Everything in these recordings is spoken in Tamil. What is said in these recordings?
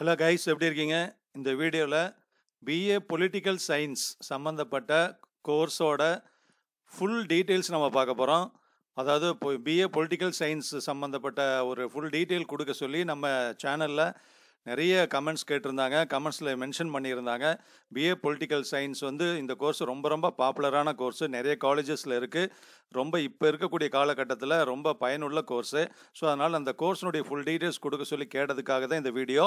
ஹலோ கைஸ் எப்படி இருக்கீங்க இந்த வீடியோவில் பிஏ பொலிட்டிக்கல் சயின்ஸ் சம்மந்தப்பட்ட கோர்ஸோட ஃபுல் டீட்டெயில்ஸ் நம்ம பார்க்க போகிறோம் அதாவது இப்போ பிஏ பொலிட்டிக்கல் சயின்ஸ் சம்மந்தப்பட்ட ஒரு ஃபுல் டீட்டெயில் கொடுக்க சொல்லி நம்ம சேனலில் நிறைய கமெண்ட்ஸ் கேட்டிருந்தாங்க கமெண்ட்ஸில் மென்ஷன் பண்ணியிருந்தாங்க பிஏ பொலிட்டிக்கல் சயின்ஸ் வந்து இந்த கோர்ஸ் ரொம்ப ரொம்ப பாப்புலரான கோர்ஸு நிறைய காலேஜஸில் இருக்குது ரொம்ப இப்போ இருக்கக்கூடிய காலகட்டத்தில் ரொம்ப பயனுள்ள கோர்ஸு ஸோ அதனால் அந்த கோர்ஸினுடைய ஃபுல் டீட்டெயில்ஸ் கொடுக்க சொல்லி கேட்டதுக்காக தான் இந்த வீடியோ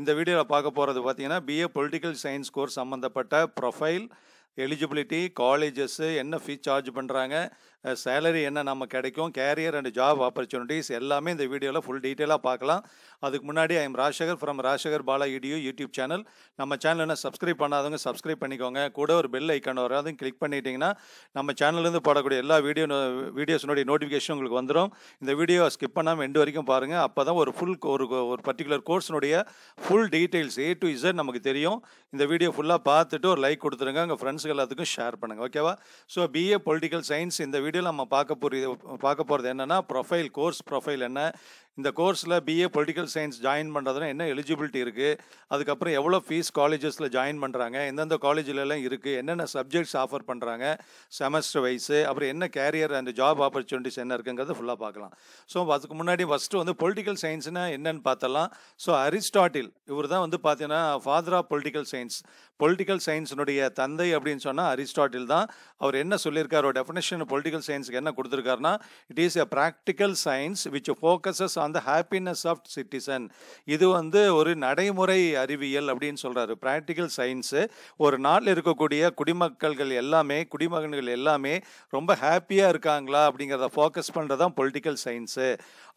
இந்த வீடியோவில் பார்க்க போகிறது பார்த்தீங்கன்னா பிஏ பொலிட்டிக்கல் சயின்ஸ் கோர்ஸ் சம்மந்தப்பட்ட ப்ரொஃபைல் எலிஜிபிலிட்டி காலேஜஸ்ஸு என்ன ஃபீ சார்ஜ் பண்ணுறாங்க சேலரி என்ன நம்ம கிடைக்கும் கேரியர் அண்ட் ஜாப் ஆப்பர்ச்சுனிட்டிஸ் எல்லாமே இந்த வீடியோவில் ஃபுல் டீட்டெயிலாக பார்க்கலாம் அதுக்கு முன்னாடி I'm am from Rajasekar Bala இடியோ யூடியூப் சேனல் நம்ம சேனல் என்ன சப்ஸ்கிரைப் பண்ணாதவங்க சப்ஸ்கிரைப் பண்ணிக்கோங்க கூட ஒரு பெல் ஐக்கான் வரும் அதுவும் கிளிக் பண்ணிட்டீங்கன்னா நம்ம சேனல்லேருந்து போடக்கூடிய எல்லா வீடியோ வீடியோஸினுடைய நோட்டிஃபிகேஷன் உங்களுக்கு வந்துடும் இந்த வீடியோ ஸ்கிப் பண்ணாமல் எண்டு வரைக்கும் பாருங்கள் அப்போ தான் ஒரு ஃபுல் ஒரு ஒரு பர்டிகுலர் கோர்ஸினுடைய full details A to Z நமக்கு தெரியும் இந்த வீடியோ ஃபுல்லாக பார்த்துட்டு ஒரு லைக் கொடுத்துருங்க உங்கள் ஃப்ரெண்ட்ஸுக்கு எல்லாத்துக்கும் ஷேர் பண்ணுங்கள் ஓகேவா ஸோ பிஏ பொலிட்டிக்கல் சயின்ஸ் இந்த வீடியோ வீடியோவில் நம்ம பார்க்க போகிறது பார்க்க போகிறது என்னென்னா ப்ரொஃபைல் கோர்ஸ் ப்ரொஃபைல் என்ன இந்த கோர்ஸில் பிஏ பொலிட்டிக்கல் சயின்ஸ் ஜாயின் பண்ணுறதுனா என்ன எலிஜிபிலிட்டி இருக்குது அதுக்கப்புறம் எவ்வளோ ஃபீஸ் காலேஜஸில் ஜாயின் பண்ணுறாங்க எந்தெந்த காலேஜிலலாம் இருக்குது என்னென்ன சப்ஜெக்ட்ஸ் ஆஃபர் பண்ணுறாங்க செமஸ்டர் வைஸு அப்புறம் என்ன கேரியர் அண்ட் ஜாப் ஆப்பர்ச்சுனிட்டிஸ் என்ன இருக்குங்கிறத ஃபுல்லாக பார்க்கலாம் ஸோ அதுக்கு முன்னாடி ஃபஸ்ட்டு வந்து பொலிட்டிக்கல் சயின்ஸ்னால் என்னென்னு பார்த்தலாம் ஸோ அரிஸ்டாட்டில் இவர் தான் வந்து பார்த்தீங்கன்னா father of political science political சயின்ஸினுடைய தந்தை அப்படின்னு சொன்னால் அரிஸ்டாட்டில் தான் அவர் என்ன சொல்லியிருக்காரோ டெஃபினேஷன் பொலிட்டிக்கல் சயின்ஸுக்கு என்ன கொடுத்துருக்காருன்னா it is a practical science which focuses on the happiness of citizen இது வந்து ஒரு நடைமுறை அறிவியல் அப்படின்னு சொல்கிறாரு ப்ராக்டிக்கல் சயின்ஸு ஒரு நாட்டில் இருக்கக்கூடிய குடிமக்கள்கள் எல்லாமே குடிமகன்கள் எல்லாமே ரொம்ப ஹாப்பியாக இருக்காங்களா அப்படிங்கிறத ஃபோக்கஸ் பண்ணுறது தான் பொலிட்டிக்கல் சயின்ஸு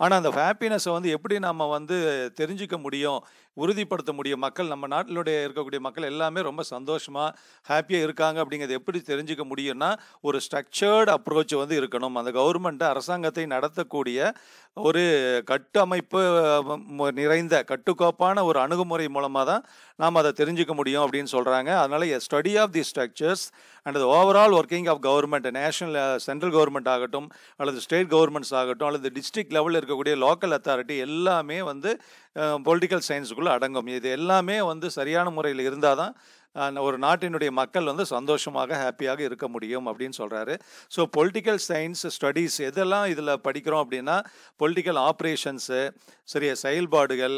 ஆனால் அந்த ஹாப்பினஸை வந்து எப்படி நம்ம வந்து தெரிஞ்சுக்க முடியும் உறுதிப்படுத்த முடியும் மக்கள் நம்ம நாட்டிலுடைய இருக்கக்கூடிய மக்கள் எல்லாமே ரொம்ப சந்தோஷமாக ஹாப்பியாக இருக்காங்க அப்படிங்கிறத எப்படி தெரிஞ்சுக்க முடியும்னா ஒரு ஸ்ட்ரக்சர்டு அப்ரோச் வந்து இருக்கணும் அந்த கவர்மெண்ட்டை அரசாங்கத்தை நடத்தக்கூடிய ஒரு கட்டமைப்பு நிறைந்த கட்டுக்கோப்பான ஒரு அணுகுமுறை மூலமாக தான் நாம் அதை தெரிஞ்சுக்க முடியும் அப்படின்னு சொல்கிறாங்க அதனால் a study of the structures and overall working of government national central government ஆகட்டும் அல்லது ஸ்டேட் கவர்மெண்ட்ஸ் ஆகட்டும் அல்லது டிஸ்ட்ரிக்ட் லெவலில் இருக்கக்கூடிய லோக்கல் அத்தாரிட்டி எல்லாமே வந்து பொலிட்டிக்கல் uh, சயின்ஸுக்குள்ளே அடங்கும் இது எல்லாமே வந்து சரியான முறையில் இருந்தால் தான் ஒரு நாட்டினுடைய மக்கள் வந்து சந்தோஷமாக ஹாப்பியாக இருக்க முடியும் அப்படின்னு சொல்கிறாரு ஸோ பொலிட்டிக்கல் சயின்ஸ் ஸ்டடீஸ் எதெல்லாம் இதில் படிக்கிறோம் அப்படின்னா பொலிட்டிக்கல் ஆப்ரேஷன்ஸு சரியா செயல்பாடுகள்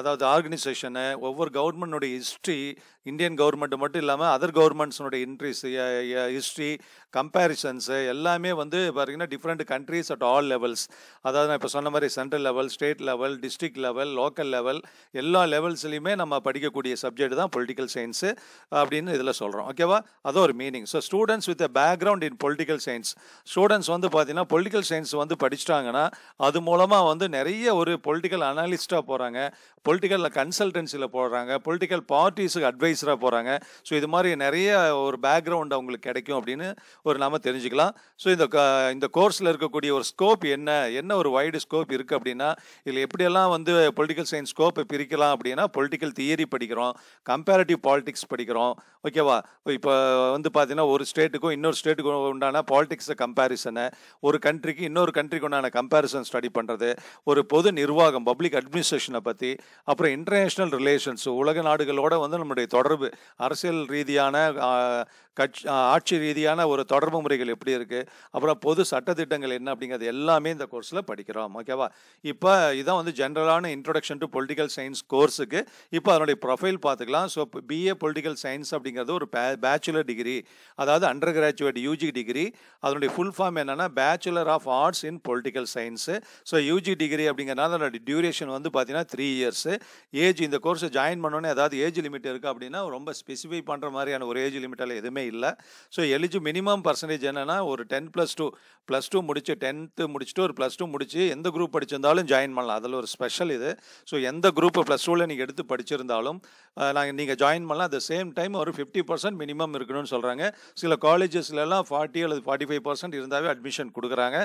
அதாவது ஆர்கனைசேஷனு ஒவ்வொரு கவர்மெண்டோடைய ஹிஸ்ட்ரி இந்தியன் கவர்மெண்ட் மட்டும் இல்லாமல் அதர் கவர்மெண்ட்ஸோடைய இன்ட்ரிஸ் ஹிஸ்ட்ரி கம்பேரிசன்ஸு எல்லாமே வந்து பார்த்திங்கன்னா different countries at all levels அதாவது நான் இப்போ சொன்ன மாதிரி central level state level district level local level எல்லா லெவல்ஸ்லையுமே நம்ம படிக்கக்கூடிய சப்ஜெக்ட் தான் பொலிட்டிக்கல் சயின்ஸு அப்படின்னு இதில் சொல்கிறோம் ஓகேவா அது ஒரு meaning so students with a background in political science students வந்து பார்த்திங்கன்னா பொலிட்டிக்கல் சயின்ஸ் வந்து படிச்சிட்டாங்கன்னா அது மூலமாக வந்து நிறைய ஒரு பொலிட்டிக்கல் அனாலிஸ்ட்டாக போகிறாங்க பொலிட்டிக்கலில் கன்சல்டன்சியில் போடுறாங்க பொலிட்டிக்கல் பார்ட்டிஸுக்கு அட்வைஸராக போகிறாங்க ஸோ இது மாதிரி நிறைய ஒரு பேக்ரவுண்ட் அவங்களுக்கு கிடைக்கும் அப்படின்னு ஒரு நாம் தெரிஞ்சுக்கலாம் ஸோ இந்த இந்த கோர்ஸில் இருக்கக்கூடிய ஒரு ஸ்கோப் என்ன என்ன ஒரு வைடு ஸ்கோப் இருக்குது அப்படின்னா இதில் எப்படியெல்லாம் வந்து பொலிட்டிக்கல் சயின்ஸ் ஸ்கோப்பை பிரிக்கலாம் அப்படின்னா பொலிட்டிக்கல் தியரி படிக்கிறோம் கம்பேரிட்டிவ் பாலிடிக்ஸ் படிக்கிறோம் ஓகேவா இப்போ வந்து பார்த்தீங்கன்னா ஒரு ஸ்டேட்டுக்கும் இன்னொரு ஸ்டேட்டுக்கும் உண்டான பாலிடிக்ஸை கம்பேரிசனு ஒரு கண்ட்ரிக்கு இன்னொரு கண்ட்ரிக்கு உண்டான கம்பேரிசன் ஸ்டடி பண்ணுறது ஒரு பொது நிர்வாகம் பப்ளிக் அட்மினிஸ்ட்ரேஷனை பற்றி அப்புறம் இன்டர்நேஷ்னல் ரிலேஷன்ஸ் உலக நாடுகளோட வந்து நம்முடைய தொடர்பு அரசியல் ரீதியான கட்சி ஆட்சி ரீதியான ஒரு தொடர்பு முறைகள் எப்படி இருக்குது அப்புறம் பொது சட்டத்திட்டங்கள் என்ன அப்படிங்கிறது எல்லாமே இந்த கோர்ஸில் படிக்கிறோம் ஓகேவா இப்போ இதான் வந்து ஜென்ரலான இன்ட்ரொடக்ஷன் டு பொலிட்டிக்கல் சயின்ஸ் கோர்ஸுக்கு இப்போ அதனுடைய ப்ரொஃபைல் பார்த்துக்கலாம் ஸோ பிஏ பொலிட்டிக்கல் சயின்ஸ் அப்படிங்கிறது ஒரு பேச்சுலர் டிகிரி அதாவது அண்டர் கிராஜுவேட் யூஜி டிகிரி அதனுடைய ஃபுல் ஃபார்ம் என்னென்னா bachelor of arts in political science so UG degree அப்படிங்கிறனால அதனுடைய டியூரேஷன் வந்து பார்த்தீங்கன்னா த்ரீ இயர்ஸு ஏஜ் இந்த கோர்ஸை ஜாயின் பண்ணோன்னே ஏதாவது ஏஜ் லிமிட் இருக்குது அப்படின்னா ரொம்ப ஸ்பெசிஃபை பண்ணுற மாதிரியான ஒரு ஏஜ் லிமிட்டெல்லாம் எதுவுமே இல்லை ஸோ எலிஜி மினிமம் பர்சன்டேஜ் என்னென்னா ஒரு ten plus two plus two முடிச்சு டென்த்து முடிச்சுட்டு ஒரு ப்ளஸ் டூ முடிச்சு எந்த குரூப் படிச்சிருந்தாலும் ஜாயின் பண்ணலாம் அதில் ஒரு ஸ்பெஷல் இது ஸோ எந்த குரூப் ப்ளஸ் டூவில் நீங்கள் எடுத்து படிச்சிருந்தாலும் நாங்கள் நீங்கள் ஜாயின் பண்ணலாம் அட் த சேம் டைம் ஒரு ஃபிஃப்டி பர்சன்ட் மினிமம் இருக்கணும்னு சொல்கிறாங்க சில காலேஜஸ்லலாம் ஃபார்ட்டி அல்லது ஃபார்ட்டி ஃபைவ் பர்சன்ட் இருந்தாவே அட்மிஷன் கொடுக்குறாங்க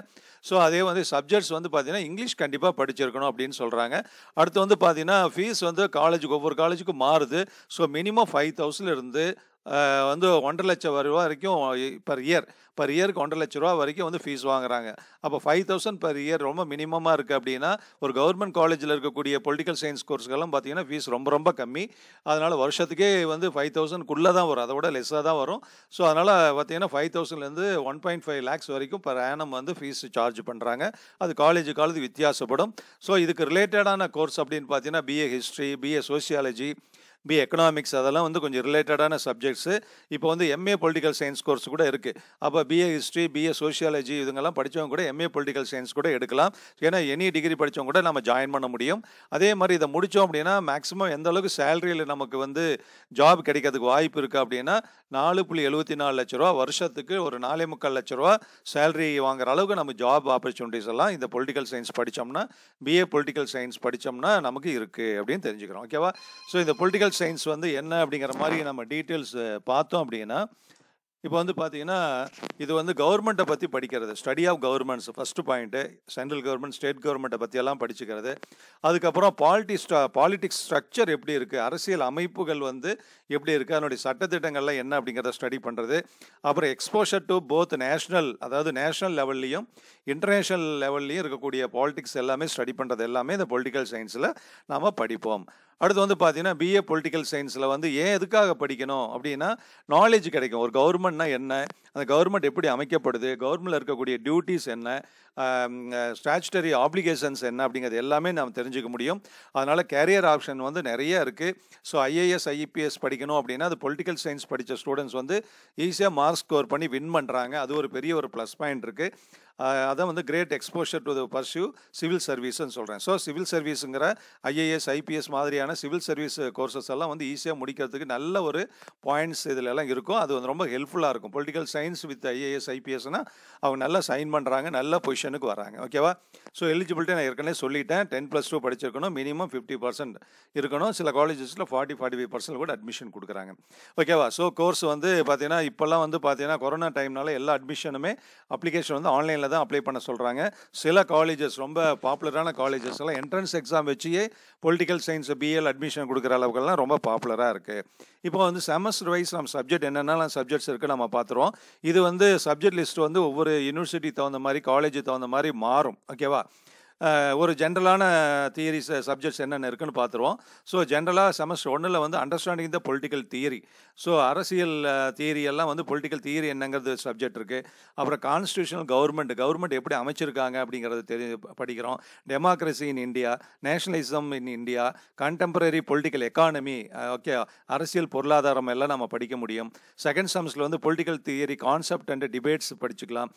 ஸோ அதே வந்து சப்ஜெக்ட்ஸ் வந்து பார்த்தீங்கன்னா இங்கிலீஷ் கண்டிப்பாக படிச்சிருக்கணும் அப்படின்னு சொல்கிறாங்க அடுத்து வந்து பார்த்தீங்கன்னா ஃபீஸ் வந்து காலேஜுக்கு ஒவ்வொரு காலேஜுக்கும் மாறுது ஸோ மினிமம் ஃபைவ் தௌசண்ட்லேருந்து வந்து ஒன்றரை லட்சம் ரூபா வரைக்கும் பர் இயர் பர் இயருக்கு ஒன்றரை லட்ச ரூபா வரைக்கும் வந்து ஃபீஸ் வாங்குறாங்க அப்போ ஃபைவ் தௌசண்ட் பர் இயர் ரொம்ப மினிமமாக இருக்குது அப்படின்னா ஒரு கவர்மெண்ட் காலேஜில் இருக்கக்கூடிய பொலிட்டிக்கல் சயின்ஸ் கோர்ஸ்கெல்லாம் பார்த்தீங்கன்னா ஃபீஸ் ரொம்ப ரொம்ப கம்மி அதனால் வருஷத்துக்கே வந்து ஃபைவ் தௌசண்ட்குள்ளே தான் வரும் அதை விட லெஸ்ஸாக தான் வரும் ஸோ அதனால் பார்த்தீங்கன்னா ஃபைவ் தௌசண்ட்லேருந்து ஒன் பாயிண்ட் ஃபைவ் லேக்ஸ் வரைக்கும் பர் ஆனம் வந்து ஃபீஸ் சார்ஜ் பண்ணுறாங்க அது காலேஜு காலேஜ் வித்தியாசப்படும் ஸோ இதுக்கு ரிலேட்டடான கோர்ஸ் அப்படின்னு பார்த்தீங்கன்னா BA history BA sociology B economics அதெல்லாம் வந்து கொஞ்சம் ரிலேட்டடான சப்ஜெக்ட்ஸு இப்போ வந்து எம்ஏ பொலிட்டிக்கல் சயின்ஸ் கோர்ஸ் கூட இருக்குது அப்போ பிஏ ஹிஸ்ட்ரி பிஏ சோஷியாலஜி இதுங்கெல்லாம் படித்தவங்க கூட எம்ஏ பொலிட்டிக்கல் சயின்ஸ் கூட எடுக்கலாம் ஏன்னா எனி டிகிரி படித்தவங்க கூட நம்ம ஜாயின் பண்ண முடியும் அதே மாதிரி இதை முடித்தோம் அப்படின்னா மேக்ஸிமம் எந்த அளவுக்கு சேலரியில் நமக்கு வந்து ஜாப் கிடைக்கிறதுக்கு வாய்ப்பு இருக்குது அப்படின்னா நாலு புள்ளி எழுபத்தி நாலு லட்ச ரூபா வருஷத்துக்கு ஒரு நாலே முக்கால் லட்ச ரூபா சேலரி வாங்குற அளவுக்கு நம்ம ஜாப் ஆப்பர்ச்சுனிட்டிஸ் எல்லாம் இந்த பொலிட்டிக்கல் சயின்ஸ் படித்தோம்னா பிஏ பொலிட்டிக்கல் சயின்ஸ் படித்தோம்னா நமக்கு இருக்குது அப்படின்னு தெரிஞ்சுக்கிறோம் ஓகேவா ஸோ இந்த பொலிட்டிக்கல் பொலிட்டிக்கல் சயின்ஸ் வந்து என்ன அப்படிங்கிற மாதிரி நம்ம டீட்டெயில்ஸ் பார்த்தோம் அப்படின்னா இப்போ வந்து பார்த்தீங்கன்னா இது வந்து கவர்மெண்ட்டை பற்றி படிக்கிறது study of governments first point central government state கவர்மெண்ட்டை பற்றியெல்லாம் படிச்சுக்கிறது அதுக்கப்புறம் பாலிட்டி ஸ்டா பாலிட்டிக்ஸ் ஸ்ட்ரக்சர் எப்படி இருக்குது அரசியல் அமைப்புகள் வந்து எப்படி இருக்குது அதனுடைய சட்டத்திட்டங்கள்லாம் என்ன அப்படிங்கிறத ஸ்டடி பண்ணுறது அப்புறம் எக்ஸ்போஷர் டு போத் நேஷ்னல் அதாவது நேஷ்னல் லெவல்லையும் இன்டர்நேஷ்னல் லெவல்லையும் இருக்கக்கூடிய பாலிட்டிக்ஸ் எல்லாமே ஸ்டடி பண்ணுறது எல்லாமே இந்த பொலிட்டிக்கல் சயின்ஸில் நாம் படிப்போம் அடுத்து வந்து பார்த்தீங்கன்னா பிஏ பொலிட்டிக்கல் சயின்ஸில் வந்து ஏன் எதுக்காக படிக்கணும் அப்படின்னா நாலேஜ் கிடைக்கும் ஒரு கவர்மெண்ட்னா என்ன அந்த கவர்மெண்ட் எப்படி அமைக்கப்படுது கவர்மெண்ட்டில் இருக்கக்கூடிய டியூட்டிஸ் என்ன ஸ்டாச்சுட்டரி ஆப்ளிகேஷன்ஸ் என்ன அப்படிங்கிறது எல்லாமே நாம் தெரிஞ்சுக்க முடியும் அதனால் கேரியர் ஆப்ஷன் வந்து நிறைய இருக்குது ஸோ ஐஏஎஸ் ஐபிஎஸ் படிக்கணும் அப்படின்னா அது பொலிட்டிக்கல் சயின்ஸ் படித்த ஸ்டூடெண்ட்ஸ் வந்து ஈஸியாக மார்க் ஸ்கோர் பண்ணி வின் பண்ணுறாங்க அது ஒரு பெரிய ஒரு ப்ளஸ் பாயிண்ட் இருக்குது அதான் வந்து great exposure to the pursue civil சர்வீஸ்ன்னு சொல்கிறேன் ஸோ சிவில் சர்வீஸுங்கிற ஐஏஎஸ் ஐபிஎஸ் மாதிரியான சிவில் சர்வீஸ் கோர்சஸ் எல்லாம் வந்து ஈஸியாக முடிக்கிறதுக்கு நல்ல ஒரு பாயிண்ட்ஸ் இதில் எல்லாம் இருக்கும் அது வந்து ரொம்ப ஹெல்ப்ஃபுல்லாக இருக்கும் பொலிட்டிக்கல் சயின்ஸ் வித் ஐஏஎஸ் ஐபிஎஸ்னால் அவங்க நல்லா சைன் பண்ணுறாங்க நல்ல பொசிஷனுக்கு வராங்க ஓகேவா ஸோ எலிஜிபிலிட்டி நான் ஏற்கனவே சொல்லிட்டேன் டென் ப்ளஸ் டூ படிச்சிருக்கணும் மினிமம் ஃபிஃப்டி பர்சன்ட் இருக்கணும் சில காலேஜஸில் ஃபார்ட்டி ஃபார்ட்டி ஃபைவ் பர்சன்ட் கூட அட்மிஷன் கொடுக்குறாங்க ஓகேவா ஸோ கோர்ஸ் வந்து பார்த்தீங்கன்னா இப்போல்லாம் வந்து பார்த்தீங்கன்னா கொரோனா டைம்னால எல்லா அட்மிஷனுமே அப்ளிகேஷன் வந்து ஆன்லைனில் தான் அப்ளை பண்ண சொல்கிறாங்க சில காலேஜஸ் ரொம்ப பாப்புலரான காலேஜஸ் எல்லாம் என்ட்ரன்ஸ் எக்ஸாம் வச்சியே பொலிட்டிக்கல் சயின்ஸ் பிஎல் அட்மிஷன் கொடுக்குற அளவுக்குலாம் ரொம்ப பாப்புலராக இருக்குது இப்போ வந்து செமஸ்டர் வைஸ் நம்ம சப்ஜெக்ட் என்னென்னலாம் சப்ஜெக்ட்ஸ் இருக்குது நம்ம பார்த்துருவோம் இது வந்து சப்ஜெக்ட் லிஸ்ட் வந்து ஒவ்வொரு யூனிவர்சிட்டி தகுந்த மாதிரி காலேஜ் தகுந்த மாதிரி மாறும் ஓகேவா ஒரு ஜென்ரலான தியரிஸ் சப்ஜெக்ட்ஸ் என்னென்ன இருக்குன்னு பார்த்துருவோம் ஸோ ஜென்ரலாக செமஸ்டர் ஒன்றில் வந்து understanding the political theory so அரசியல் தியரி எல்லாம் வந்து பொலிட்டிக்கல் தியரி என்னங்கிறது சப்ஜெக்ட் இருக்குது அப்புறம் கான்ஸ்டியூஷனல் கவர்மெண்ட் கவர்மெண்ட் எப்படி அமைச்சிருக்காங்க அப்படிங்கிறத தெரி படிக்கிறோம் democracy in India nationalism in India contemporary political economy okay அரசியல் பொருளாதாரம் எல்லாம் நம்ம படிக்க முடியும் செகண்ட் செமஸ்டரில் வந்து political theory concept and debates படிச்சுக்கலாம்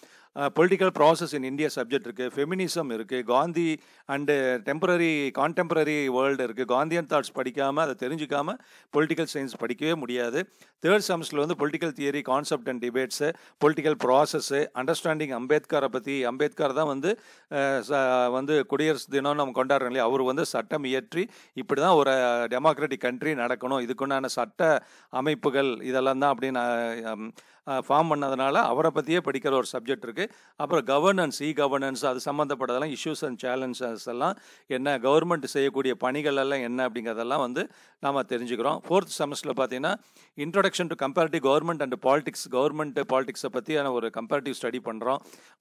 political process in India subject இருக்குது ஃபெமினிசம் இருக்குது Gandhi Gandhi and temporary contemporary world இருக்குது காந்தியன் தாட்ஸ் படிக்காமல் அதை தெரிஞ்சுக்காமல் பொலிட்டிக்கல் சயின்ஸ் படிக்கவே முடியாது தேர்ட் செமஸ்டரில் வந்து political theory concept and debates political process understanding அம்பேத்கரை பற்றி அம்பேத்கர் தான் வந்து வந்து குடியரசு தினம் நம்ம கொண்டாடுறோம் இல்லையா அவர் வந்து சட்டம் இயற்றி இப்படி தான் ஒரு டெமோக்ராட்டிக் கண்ட்ரி நடக்கணும் இதுக்குண்டான சட்ட அமைப்புகள் இதெல்லாம் தான் அப்படின்னு ஃபார்ம் பண்ணதுனால அவரை பற்றியே படிக்கிற ஒரு சப்ஜெக்ட் இருக்குது அப்புறம் கவர்னன்ஸ் இ கவர்னன்ஸ் அது சம்மந்தப்பட்டதெல்லாம் இஷ்யூஸ் அண்ட் சேலஞ்சஸ் எல்லாம் என்ன கவர்மெண்ட் செய்யக்கூடிய பணிகள் எல்லாம் என்ன அப்படிங்கிறதெல்லாம் வந்து நாம் தெரிஞ்சுக்கிறோம் ஃபோர்த் செமஸ்டரில் பார்த்தீங்கன்னா introduction to comparative government and politics government பாலிடிக்ஸை பற்றியான ஒரு கம்பேரிட்டிவ் ஸ்டடி பண்ணுறோம்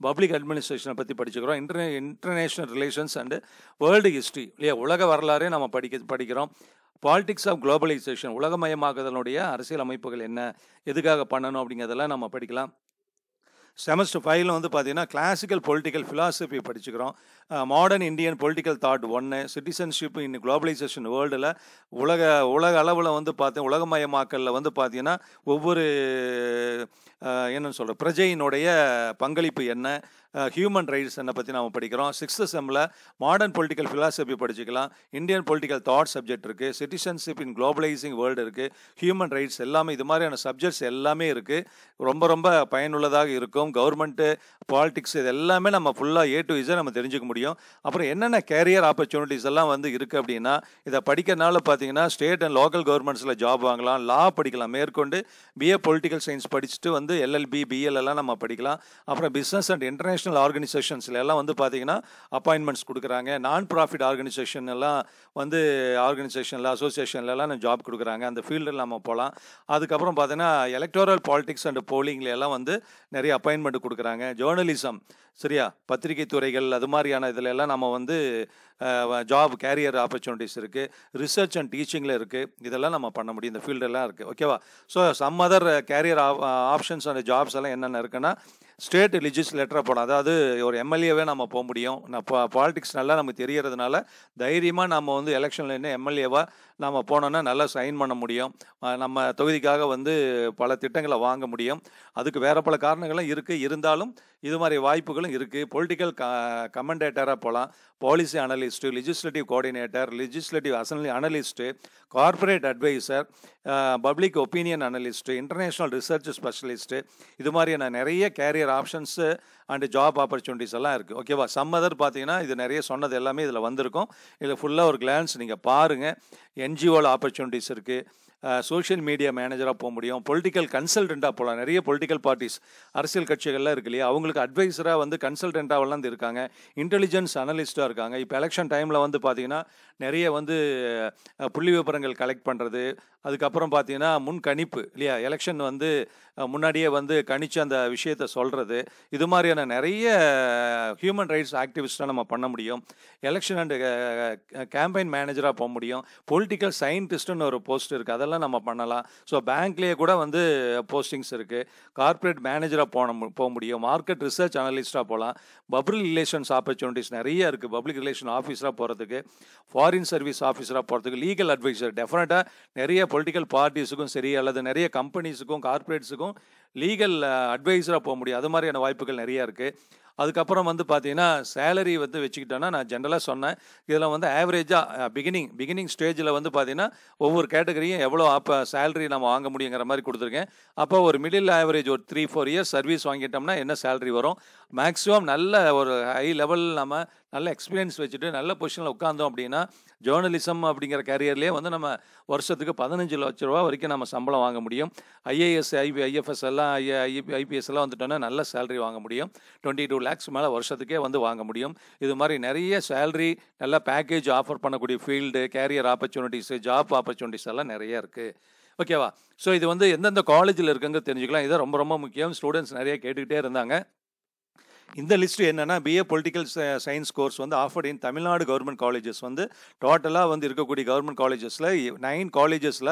பப்ளிக் அட்மினிஸ்ட்ரேஷனை பற்றி படிச்சுக்கிறோம் inter international relations and world history இல்லையா உலக வரலாறே நம்ம படிக்க படிக்கிறோம் பாலிடிக்ஸ் ஆஃப் குளோபலைசேஷன் உலகமயமாக்குதலுடைய அரசியல் அமைப்புகள் என்ன எதுக்காக பண்ணணும் அப்படிங்கிறதெல்லாம் நம்ம படிக்கலாம் செமஸ்டர் ஃபைவ்ல வந்து பார்த்தீங்கன்னா கிளாசிக்கல் பொலிட்டிக்கல் ஃபிலாசபி படிச்சுக்கிறோம் மாடர்ன் இந்தியன் பொலிட்டிக்கல் தாட் ஒன்று சிட்டிசன்ஷிப் இன் குளோபலைசேஷன் வேர்ல்டில் உலக உலக அளவில் வந்து பார்த்தீங்க உலகமயமாக்கலில் வந்து பார்த்தீங்கன்னா ஒவ்வொரு என்னன்னு சொல்கிற பிரஜையினுடைய பங்களிப்பு என்ன ஹியூமன் ரைட்ஸ் என்ன பற்றி நம்ம படிக்கிறோம் சிக்ஸ்த் செம்மில் மாடர்ன் பொலிட்டிக்கல் ஃபிலாசபி படிச்சுக்கலாம் இந்தியன் பொலிட்டிக்கல் தாட் சப்ஜெக்ட் இருக்குது சிட்டிசன்ஷிப் இன் குளோபலைசிங் வேர்ல்டு இருக்குது ஹியூமன் ரைட்ஸ் எல்லாமே இது மாதிரியான சப்ஜெக்ட்ஸ் எல்லாமே இருக்குது ரொம்ப ரொம்ப பயனுள்ளதாக இருக்கும் கவர்மெண்ட்டு பாலிடிக்ஸ் இது எல்லாமே நம்ம ஃபுல்லாக ஏ டு இசை நம்ம தெரிஞ்சுக்க முடியும் அப்புறம் என்னென்ன கேரியர் ஆப்பர்ச்சுனிட்டிஸ் எல்லாம் வந்து இருக்குது அப்படின்னா இதை படிக்கிறனால பார்த்தீங்கன்னா ஸ்டேட் அண்ட் லோக்கல் கவர்மெண்ட்ஸில் ஜாப் வாங்கலாம் லா படிக்கலாம் மேற்கொண்டு பிஏ பொலிட்டிக்கல் சயின்ஸ் படிச்சுட்டு வந்து எல்எல்பி பிஎல் எல்லாம் நம்ம படிக்கலாம் அப்புறம் பிஸ்னஸ் அண்ட் இன்டர்நேஷனல் இன்டர்நேஷ்னல் ஆர்கனைசேஷன்ஸில் எல்லாம் வந்து பார்த்தீங்கன்னா அப்பாயின்மெண்ட்ஸ் கொடுக்குறாங்க நான் ப்ராஃபிட் ஆர்கனைசேஷன் எல்லாம் வந்து ஆர்கனைசேஷனில் அசோசியேஷன்லலாம் நான் ஜாப் கொடுக்குறாங்க அந்த ஃபீல்டில் நம்ம போகலாம் அதுக்கப்புறம் பார்த்தீங்கன்னா எலக்ட்ரல் பாலிடிக்ஸ் அண்ட் போலிங்கில் எல்லாம் வந்து நிறைய அப்பாயின்மெண்ட் கொடுக்குறாங்க ஜேர்னலிசம் சரியா பத்திரிகை துறைகள் அது மாதிரியான இதில் எல்லாம் நம்ம வந்து ஜாப் கேரியர் ஆப்பர்ச்சுனிட்டிஸ் இருக்குது ரிசர்ச் அண்ட் டீச்சிங்கில் இருக்குது இதெல்லாம் நம்ம பண்ண முடியும் இந்த ஃபீல்டெல்லாம் இருக்குது ஓகேவா so some other career options and jobs எல்லாம் என்னென்ன இருக்குன்னா ஸ்டேட் லெட்டரை போகலாம் அதாவது ஒரு எம்எல்ஏவே நம்ம போக முடியும் நான் பாலிடிக்ஸ் நல்லா நமக்கு தெரியறதுனால தைரியமாக நம்ம வந்து எலெக்ஷனில் என்ன எம்எல்ஏவாக நாம் போனோன்னா நல்லா சைன் பண்ண முடியும் நம்ம தொகுதிக்காக வந்து பல திட்டங்களை வாங்க முடியும் அதுக்கு வேறு பல காரணங்களும் இருக்குது இருந்தாலும் இது மாதிரி வாய்ப்புகளும் இருக்குது பொலிட்டிக்கல் க கமெண்டேட்டராக போகலாம் policy analyst legislative coordinator legislative assembly analyst corporate advisor public opinion analyst international research specialist இது மாதிரியான நிறைய career options and job opportunities எல்லாம் இருக்குது ஓகேவா சம்மதர் பார்த்தீங்கன்னா இது நிறைய சொன்னது எல்லாமே இதில் வந்திருக்கும் இதில் ஃபுல்லாக ஒரு கிளான்ஸ் நீங்கள் பாருங்கள் என்ஜிஓவில் ஆப்பர்ச்சுனிட்டிஸ் இருக்குது சோஷியல் மீடியா மேனேஜராக போக முடியும் பொலிட்டிக்கல் கன்சல்டண்ட்டாக போகலாம் நிறைய பொலிட்டிக்கல் பார்ட்டிஸ் அரசியல் கட்சிகள்லாம் இருக்கு இல்லையா அவங்களுக்கு அட்வைஸராக வந்து கன்சல்டண்ட்டாகலாம் வந்து இருக்காங்க இன்டெலிஜென்ஸ் அனலிஸ்ட்டாக இருக்காங்க இப்போ எலெக்ஷன் டைமில் வந்து பார்த்திங்கன்னா நிறைய வந்து புள்ளி விவரங்கள் கலெக்ட் பண்ணுறது அதுக்கப்புறம் பார்த்தீங்கன்னா முன்கணிப்பு இல்லையா எலெக்ஷன் வந்து முன்னாடியே வந்து கணிச்சு அந்த விஷயத்த சொல்கிறது இது மாதிரியான நிறைய ஹியூமன் ரைட்ஸ் ஆக்டிவிஸ்டாக நம்ம பண்ண முடியும் எலெக்ஷன் அண்டு கேம்பெயின் மேனேஜராக போக முடியும் பொலிட்டிக்கல் சயின்டிஸ்ட்டுன்னு ஒரு போஸ்ட் இருக்குது அதெல்லாம் நம்ம பண்ணலாம் ஸோ பேங்க்லேயே கூட வந்து போஸ்டிங்ஸ் இருக்குது கார்ப்பரேட் மேனேஜராக போன போக முடியும் மார்க்கெட் ரிசர்ச் அனலிஸ்ட்டாக போகலாம் பப்ளிக் ரிலேஷன்ஸ் ஆப்பர்ச்சுனிட்டிஸ் நிறைய இருக்குது பப்ளிக் ரிலேஷன் ஆஃபீஸராக போகிறதுக்கு ஃபாரின் சர்வீஸ் ஆஃபீஸராக போகிறதுக்கு லீகல் அட்வைசர் டெஃபினட்டாக நிறைய பொலிட்டிக்கல் பார்ட்டிஸுக்கும் சரி அல்லது நிறைய கம்பெனிஸுக்கும் கார்ப்பரேட்ஸுக்கும் லீகல் அட்வைஸராக போக முடியும் அது மாதிரியான வாய்ப்புகள் நிறையா இருக்குது அதுக்கப்புறம் வந்து பார்த்தீங்கன்னா சேலரி வந்து வச்சுக்கிட்டோன்னா நான் ஜென்ரலாக சொன்னேன் இதில் வந்து ஆவரேஜாக பிகினிங் பிகினிங் ஸ்டேஜில் வந்து பார்த்தீங்கன்னா ஒவ்வொரு கேட்டகரியும் எவ்வளோ அப்போ சேலரி நம்ம வாங்க முடியுங்கிற மாதிரி கொடுத்துருக்கேன் அப்போ ஒரு மிடில் ஆவரேஜ் ஒரு த்ரீ ஃபோர் இயர்ஸ் சர்வீஸ் வாங்கிட்டோம்னா என்ன சேலரி வரும் மேக்ஸிமம் நல்ல ஒரு ஹை லெவல் நம்ம நல்ல எக்ஸ்பீரியன்ஸ் வச்சுட்டு நல்ல பொசிஷனில் உட்காந்தோம் அப்படின்னா ஜேர்னலிசம் அப்படிங்கிற கேரியர்லேயே வந்து நம்ம வருஷத்துக்கு பதினஞ்சு லட்ச ரூபா வரைக்கும் நம்ம சம்பளம் வாங்க முடியும் ஐஏஎஸ் ஐபி ஐஎஃப்எஸ் எல்லாம் ஐ ஐபி ஐபிஎஸ் எல்லாம் வந்துட்டோன்னா நல்ல சேலரி வாங்க முடியும் டுவெண்ட்டி டூ லேக்ஸ் மேலே வருஷத்துக்கே வந்து வாங்க முடியும் இது மாதிரி நிறைய சேலரி நல்ல பேக்கேஜ் ஆஃபர் பண்ணக்கூடிய field career opportunities job opportunities எல்லாம் நிறைய இருக்குது ஓகேவா ஸோ இது வந்து எந்தெந்த காலேஜில் இருக்குங்க தெரிஞ்சுக்கலாம் இதை ரொம்ப ரொம்ப முக்கியம் ஸ்டூடெண்ட்ஸ் நிறைய கேட்டுக்கிட்டே இருந்தாங்க இந்த லிஸ்ட் என்னென்னா பிஏ பொலிட்டிக்கல் சயின்ஸ் கோர்ஸ் வந்து offered in Tamil Nadu government colleges வந்து டோட்டலாக வந்து இருக்கக்கூடிய கவர்மெண்ட் காலேஜஸில் நைன் காலேஜஸில்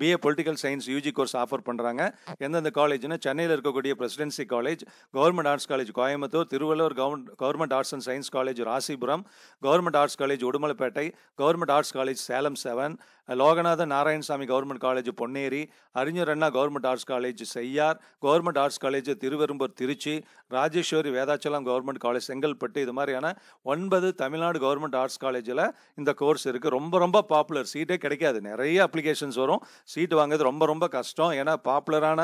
BA political science UG course offer பண்ணுறாங்க எந்தெந்த காலேஜ்னா சென்னையில் இருக்கக்கூடிய Presidency college government arts college Coimbatore Thiruvallur government government arts and science college Rasipuram government arts college Udumalaipettai government arts college Salem seven Loganatha Narayanasamy government college Ponneri Arignar Anna government arts college Cheyyar government arts college Thiruverumbur Trichy Rajeswari Veda Arunachalam government college Chengalpattu இது மாதிரியான ஒன்பது தமிழ்நாடு கவர்மெண்ட் ஆர்ட்ஸ் காலேஜில் இந்த கோர்ஸ் இருக்குது ரொம்ப ரொம்ப பாப்புலர் சீட்டே கிடைக்காது நிறைய அப்ளிகேஷன்ஸ் வரும் சீட்டு வாங்குறது ரொம்ப ரொம்ப கஷ்டம் ஏன்னா பாப்புலரான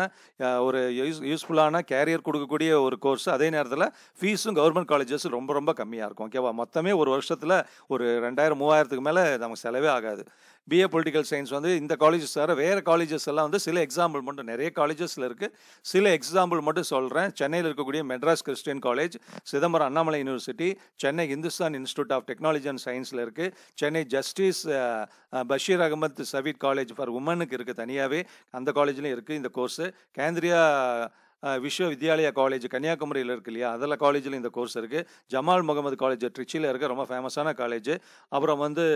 ஒரு யூஸ் யூஸ்ஃபுல்லான கேரியர் கொடுக்கக்கூடிய ஒரு கோர்ஸ் அதே நேரத்தில் ஃபீஸும் கவர்மெண்ட் காலேஜஸ் ரொம்ப ரொம்ப கம்மியாக இருக்கும் ஓகேவா மொத்தமே ஒரு வருஷத்தில் ஒரு ரெண்டாயிரம் மூவாயிரத்துக்கு மேலே நமக்கு செலவே ஆகாது பிஏ பொலிட்டிக்கல் சயின்ஸ் வந்து இந்த காலேஜஸ் தவிர வேறு காலேஜஸ் எல்லாம் வந்து சில எக்ஸாம்பிள் மட்டும் நிறைய காலேஜஸில் இருக்குது சில எக்ஸாம்பிள் மட்டும் சொல்கிறேன் சென்னையில் இருக்கக்கூடிய Madras Christian college Chidambaram Annamalai university Chennai Hindustan institute of technology and சயின்ஸில் இருக்குது Chennai justice Basheer Ahmed Sayeed college for உமனுக்கு இருக்குது தனியாகவே அந்த காலேஜ்லேயும் இருக்குது இந்த கோர்ஸு கேந்திரியா விஸ்வவித்யாலயா காலேஜ் கன்னியாகுமரியில் இருக்கு இல்லையா அதில் காலேஜில் இந்த கோர்ஸ் இருக்குது ஜமால் முகமது காலேஜ் ட்ரிச்சியில் இருக்க ரொம்ப ஃபேமஸான காலேஜ் அப்புறம் வந்து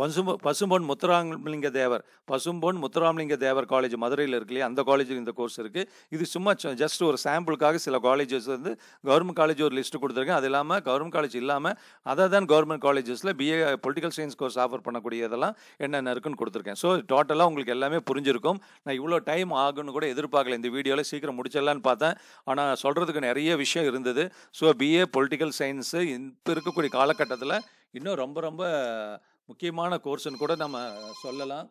பசும்பொ பசும்பொன் முத்துராமலிங்க தேவர் பசும்பொன் முத்துராமலிங்க தேவர் காலேஜ் மதுரையில் இருக்கு அந்த காலேஜில் இந்த கோர்ஸ் இருக்குது இது சும்மா ஜஸ்ட் ஒரு சாம்பிளுக்காக சில காலேஜஸ் வந்து கவர்மெண்ட் காலேஜ் ஒரு லிஸ்ட்டு கொடுத்துருக்கேன் அது இல்லாமல் கவர்மெண்ட் காலேஜ் இல்லாமல் அதை தான் கவர்மெண்ட் காலேஜஸில் BA political science course offer பண்ணக்கூடியதெல்லாம் என்னென்ன இருக்குன்னு கொடுத்துருக்கேன் ஸோ டோட்டலாக உங்களுக்கு எல்லாமே புரிஞ்சிருக்கும் நான் இவ்வளோ டைம் ஆகுன்னு கூட எதிர்பார்க்கல இந்த வீடியோவில் சீக்கிரம் முடிச்சிடலான்னு பார்த்தேன் ஆனால் சொல்கிறதுக்கு நிறைய விஷயம் இருந்தது ஸோ பிஏ பொலிட்டிக்கல் சயின்ஸு இப்போ இருக்கக்கூடிய காலகட்டத்தில் இன்னும் ரொம்ப ரொம்ப முக்கியமான கோர்ஸ்னு கூட நம்ம சொல்லலாம்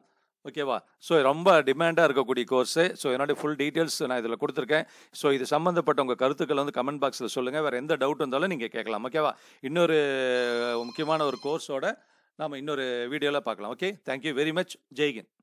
ஓகேவா ஸோ ரொம்ப டிமாண்டாக இருக்கக்கூடிய கோர்ஸு ஸோ என்னுடைய ஃபுல் டீட்டெயில்ஸ் நான் இதில் கொடுத்துருக்கேன் ஸோ இது சம்மந்தப்பட்ட உங்கள் கருத்துக்கள் வந்து கமெண்ட் பாக்ஸில் சொல்லுங்கள் வேறு எந்த டவுட் இருந்தாலும் நீங்கள் கேட்கலாம் ஓகேவா இன்னொரு முக்கியமான ஒரு கோர்ஸோட நாம் இன்னொரு வீடியோவில் பார்க்கலாம் ஓகே தேங்க்யூ வெரி மச் ஜெய்கின்